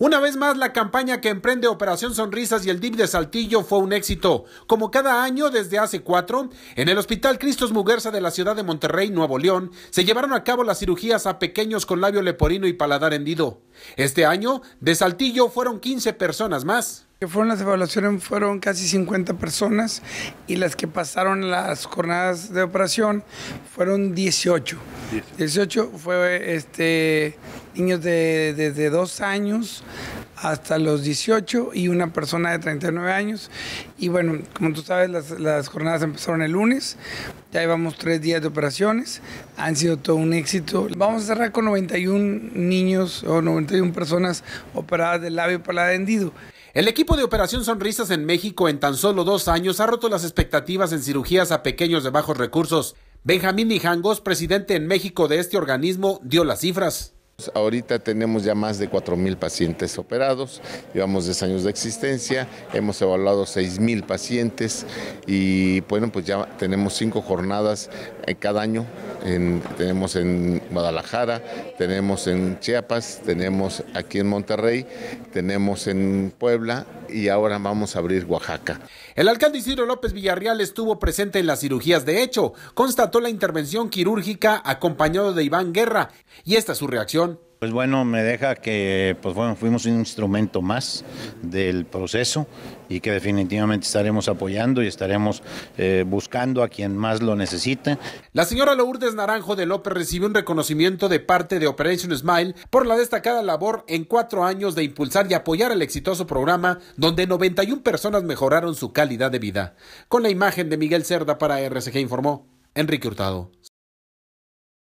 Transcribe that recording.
Una vez más, la campaña que emprende Operación Sonrisas y el DIP de Saltillo fue un éxito. Como cada año desde hace cuatro, en el Hospital Cristos Muguerza de la ciudad de Monterrey, Nuevo León, se llevaron a cabo las cirugías a pequeños con labio leporino y paladar hendido. Este año, de Saltillo fueron 15 personas más. Que fueron las evaluaciones fueron casi 50 personas y las que pasaron las jornadas de operación fueron 18. 18 fue este niños de, desde dos años hasta los 18 y una persona de 39 años. Y bueno, como tú sabes, las, jornadas empezaron el lunes, ya llevamos tres días de operaciones, han sido todo un éxito. Vamos a cerrar con 91 niños o 91 personas operadas del labio paladar hendido. El equipo de Operación Sonrisas en México en tan solo dos años ha roto las expectativas en cirugías a pequeños de bajos recursos. Benjamín Mijangos, presidente en México de este organismo, dio las cifras. Ahorita tenemos ya más de 4.000 pacientes operados, llevamos 10 años de existencia, hemos evaluado 6.000 pacientes y bueno, pues ya tenemos 5 jornadas eh, cada año tenemos en Guadalajara, tenemos en Chiapas, tenemos aquí en Monterrey, tenemos en Puebla y ahora vamos a abrir Oaxaca. El alcalde Isidro López Villarreal estuvo presente en las cirugías. De hecho, constató la intervención quirúrgica acompañado de Iván Guerra y esta es su reacción. Pues bueno, me deja que pues fuimos un instrumento más del proceso y que definitivamente estaremos apoyando y estaremos eh, buscando a quien más lo necesite. La señora Lourdes Naranjo de López recibió un reconocimiento de parte de Operation Smile por la destacada labor en cuatro años de impulsar y apoyar el exitoso programa donde 91 personas mejoraron su calidad de vida. Con la imagen de Miguel Cerda para RCG informó Enrique Hurtado.